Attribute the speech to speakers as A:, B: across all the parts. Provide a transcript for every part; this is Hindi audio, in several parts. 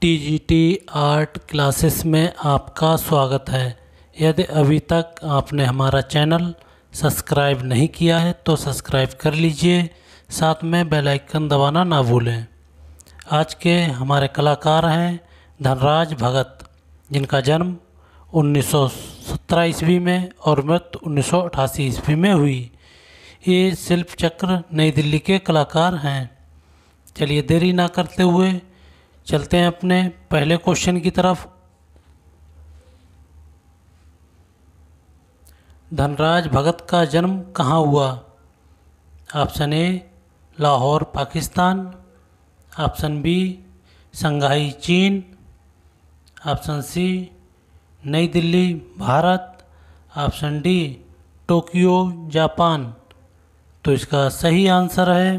A: टी आर्ट क्लासेस में आपका स्वागत है यदि अभी तक आपने हमारा चैनल सब्सक्राइब नहीं किया है तो सब्सक्राइब कर लीजिए साथ में बेल आइकन दबाना ना भूलें आज के हमारे कलाकार हैं धनराज भगत जिनका जन्म 1917 ईस्वी में और मृत्यु उन्नीस सौ ईस्वी में हुई ये शिल्प चक्र नई दिल्ली के कलाकार हैं चलिए देरी ना करते हुए चलते हैं अपने पहले क्वेश्चन की तरफ धनराज भगत का जन्म कहाँ हुआ option A Lahore Pakistan option B Shanghai चीन option C Nai Delhi Bharat option D Tokyo Japan तो इसका सही आंसर है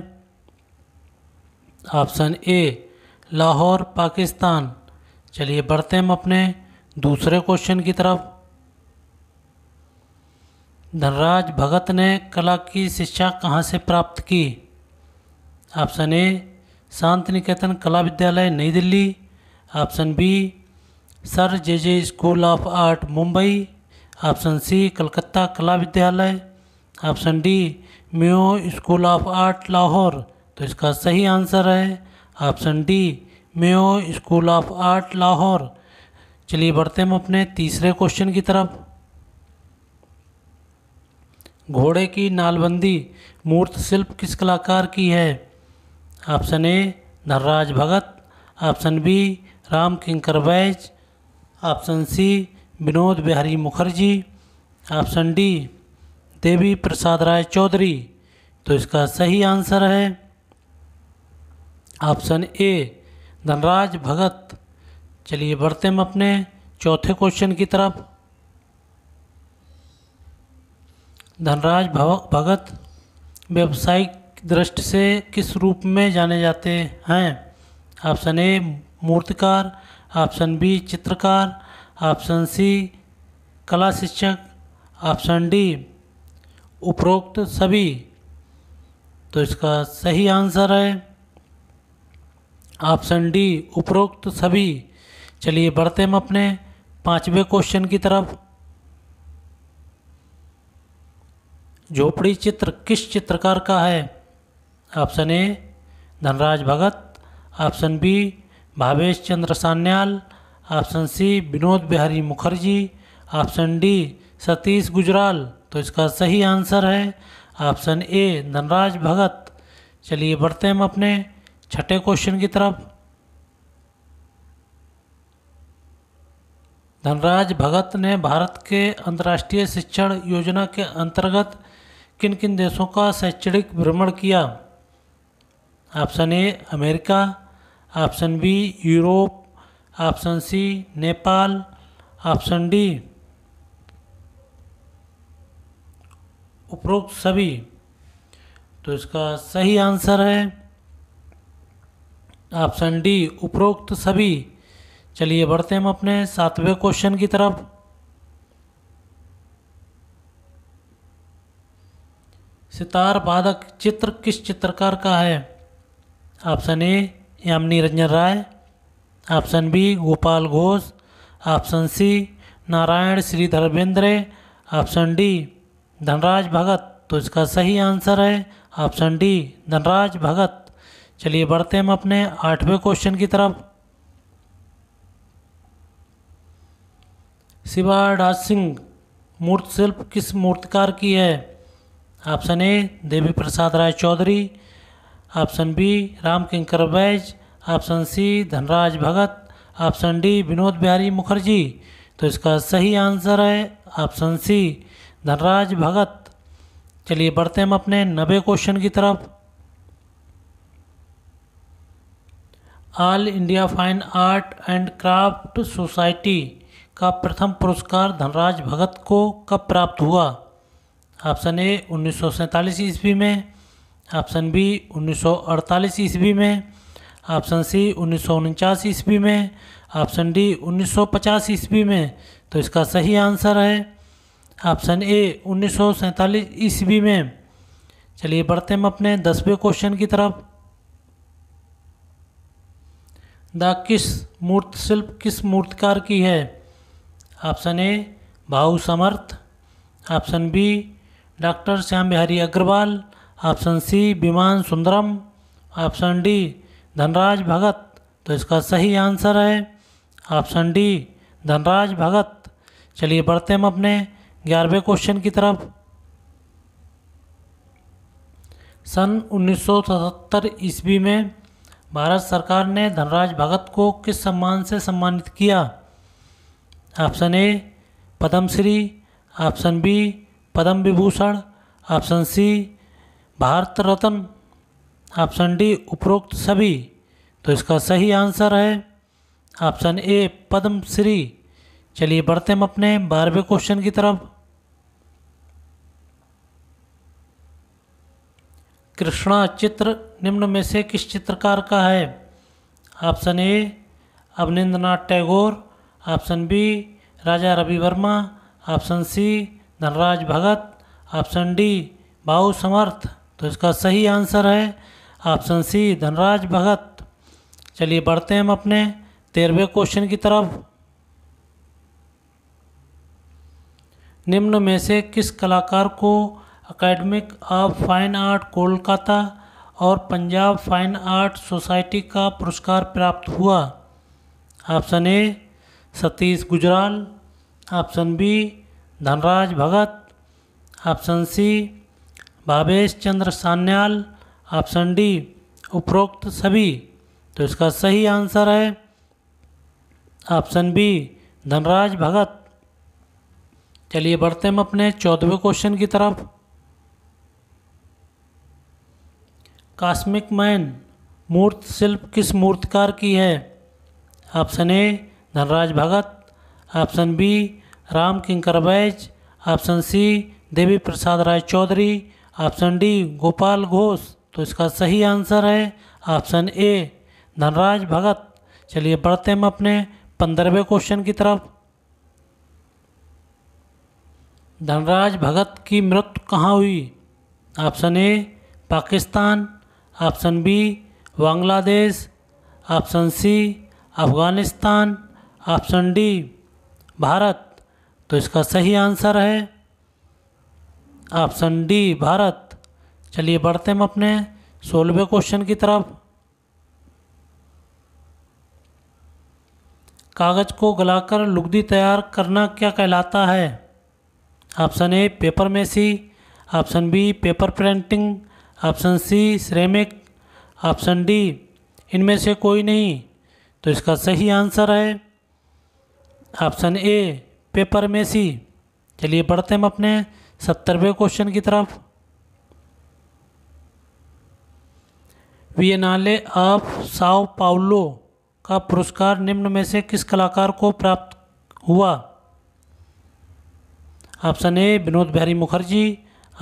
A: ऑप्शन ए लाहौर पाकिस्तान चलिए बढ़ते हम अपने दूसरे क्वेश्चन की तरफ धनराज भगत ने कला की शिक्षा कहाँ से प्राप्त की ऑप्शन ए शांत निकेतन Kala Vidyalaya Nai Delhi option B sir J J school of art Mumbai option C Calcutta Kala Vidyalaya option D Mayo school of art Lahore तो इसका सही आंसर है option D Mayo school of art Lahore चलिए बढ़ते हम अपने तीसरे क्वेश्चन की तरफ घोड़े की नालबंदी मूर्त शिल्प किस कलाकार की है option A Dhanraj Bhagat option B Ram Kinkar Baij option C Vinod Bihari Mukherjee option D Devi Prasad Rai Chowdhury तो इसका सही आंसर है ऑप्शन ए धनराज भगत चलिए बढ़ते हम अपने चौथे क्वेश्चन की तरफ धनराज भगत व्यवसायिक दृष्टि से किस रूप में जाने जाते हैं ऑप्शन ए मूर्तिकार ऑप्शन बी चित्रकार ऑप्शन सी कला शिक्षक ऑप्शन डी उपरोक्त सभी तो इसका सही आंसर है ऑप्शन डी उपरोक्त सभी चलिए बढ़ते हम अपने पांचवें क्वेश्चन की तरफ झोपड़ी चित्र किस चित्रकार का है option A Dhanraj Bhagat option B Bhavesh Chandra Sanyal option C Vinod Bihari Mukherjee option D Satish Gujral तो इसका सही आंसर है ऑप्शन ए धनराज भगत चलिए बढ़ते हैं हम अपने छठे क्वेश्चन की तरफ धनराज भगत ने भारत के अंतर्राष्ट्रीय शिक्षण योजना के अंतर्गत किन किन देशों का शैक्षणिक भ्रमण किया option A America option B Europe option C Nepal option D उपरोक्त सभी तो इसका सही आंसर है ऑप्शन डी उपरोक्त सभी चलिए बढ़ते हम अपने सातवें क्वेश्चन की तरफ सितार बाधक चित्र किस चित्रकार का है option A Yamini Ranjan Rai option B Gopal Ghosh option C Narayan Shri Dharmendra option D Dhanraj Bhagat तो इसका सही आंसर है ऑप्शन डी धनराज भगत चलिए बढ़ते हैं हम अपने आठवें क्वेश्चन की तरफ शिवा राज सिंह मूर्त शिल्प किस मूर्तिकार की है option A Devi Prasad Rai Chowdhury option B Ram Kinkar Baij option C Dhanraj Bhagat option D Vinod Bihari Mukherjee तो इसका सही आंसर है ऑप्शन सी धनराज भगत चलिए बढ़ते हैं हम अपने नबे क्वेश्चन की तरफ all India fine art and craft society का प्रथम पुरस्कार धनराज भगत को कब प्राप्त हुआ ऑप्शन ए उन्नीस सौ ईस्वी में ऑप्शन बी 1948 ईस्वी में ऑप्शन सी उन्नीस ईस्वी में ऑप्शन डी 1950 ईस्वी में तो इसका सही आंसर है ऑप्शन ए उन्नीस ईस्वी में चलिए बढ़ते हम अपने दसवें क्वेश्चन की तरफ द किस मूर्त शिल्प किस मूर्तिकार की है option A Bhau Samarth option B doctor Shyam Bihari Agarwal option C Viman Sundaram option D Dhanraj Bhagat तो इसका सही आंसर है ऑप्शन डी धनराज भगत चलिए बढ़ते हम अपने ग्यारहवें क्वेश्चन की तरफ सन 1977 ईस्वी में भारत सरकार ने धनराज भगत को किस सम्मान से सम्मानित किया option A Padmashri option B Padma Vibhushan option C Bharat Ratna option D उपरोक्त सभी तो इसका सही आंसर है ऑप्शन ए पद्मश्री चलिए बढ़ते हम अपने बारहवें क्वेश्चन की तरफ कृष्णा चित्र निम्न में से किस चित्रकार का है option A Abanindranath Tagore option B Raja Ravi Varma option C Dhanraj Bhagat option D Bahu Samarth तो इसका सही आंसर है ऑप्शन सी धनराज भगत चलिए बढ़ते हैं हम अपने तेरहवें क्वेश्चन की तरफ निम्न में से किस कलाकार को academic of fine art Kolkata और पंजाब फाइन आर्ट सोसाइटी का पुरस्कार प्राप्त हुआ option A Satish Gujral option B Dhanraj Bhagat option C Bhavesh Chandra Sanyal option D उपरोक्त सभी तो इसका सही आंसर है ऑप्शन बी धनराज भगत चलिए बढ़ते हम अपने चौदहवें क्वेश्चन की तरफ कास्मिक मैन मूर्त शिल्प किस मूर्तकार की है option A Dhanraj Bhagat option B Ram Kinkar Baij option C Devi Prasad Rai Chowdhury option D Gopal Ghosh तो इसका सही आंसर है ऑप्शन ए धनराज भगत चलिए बढ़ते हम अपने पंद्रहवें क्वेश्चन की तरफ धनराज भगत की मृत्यु कहाँ हुई option A Pakistan option B Bangladesh option C Afghanistan option D Bharat तो इसका सही आंसर है ऑप्शन डी भारत चलिए बढ़ते हम अपने सोलहवें क्वेश्चन की तरफ कागज़ को गलाकर लुगदी तैयार करना क्या कहलाता है option A paper mache option B paper printing option C श्रेमिक ऑप्शन डी इनमें से कोई नहीं तो इसका सही आंसर है ऑप्शन ए पेपर मेसी चलिए बढ़ते हम अपने सत्तरवें क्वेश्चन की तरफ वियनाले ऑफ साओ पाउलो का पुरस्कार निम्न में से किस कलाकार को प्राप्त हुआ option A Vinod Bihari Mukherjee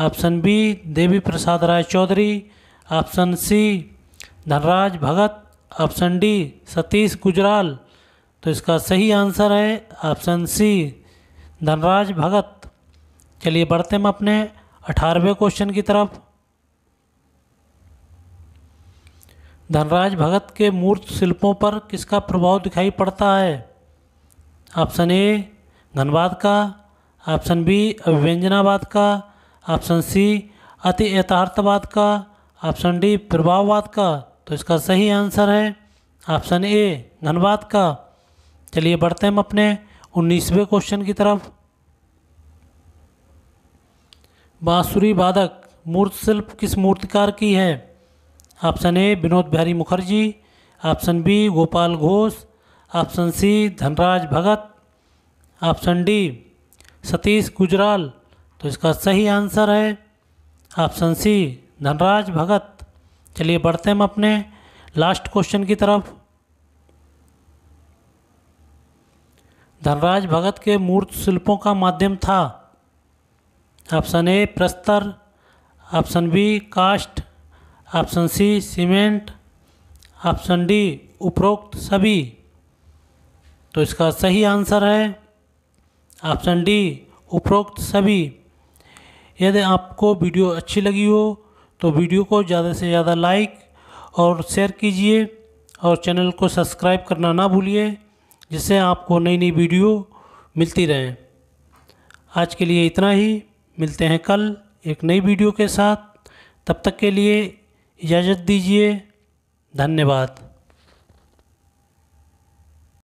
A: option B Devi Prasad Rai Chowdhury option C Dhanraj Bhagat option D Satish Gujral तो इसका सही आंसर है ऑप्शन सी धनराज भगत चलिए बढ़ते हम अपने अठारहवें क्वेश्चन की तरफ धनराज भगत के मूर्त शिल्पों पर किसका प्रभाव दिखाई पड़ता है ऑप्शन ए धनबाद का ऑप्शन बी अभिव्यंजनावाद का ऑप्शन सी अति यथार्थवाद का ऑप्शन डी प्रभाववाद का तो इसका सही आंसर है ऑप्शन ए घनवाद का चलिए बढ़ते हैं हम अपने उन्नीसवें क्वेश्चन की तरफ बांसुरी वादक मूर्त शिल्प किस मूर्तिकार की है option A Vinod Bihari Mukherjee option B Gopal Ghosh option C Dhanraj Bhagat option D Satish Gujral तो इसका सही आंसर है ऑप्शन सी धनराज भगत चलिए बढ़ते हम अपने लास्ट क्वेश्चन की तरफ धनराज भगत के मूर्त शिल्पों का माध्यम था ऑप्शन ए प्रस्तर ऑप्शन बी कास्ट option C cement option D उपरोक्त सभी तो इसका सही आंसर है ऑप्शन डी उपरोक्त सभी यदि आपको वीडियो अच्छी लगी हो तो वीडियो को ज़्यादा से ज़्यादा लाइक और शेयर कीजिए और चैनल को सब्सक्राइब करना ना भूलिए जिससे आपको नई नई वीडियो मिलती रहें आज के लिए इतना ही मिलते हैं कल एक नई वीडियो के साथ तब तक के लिए इजाज़त दीजिए धन्यवाद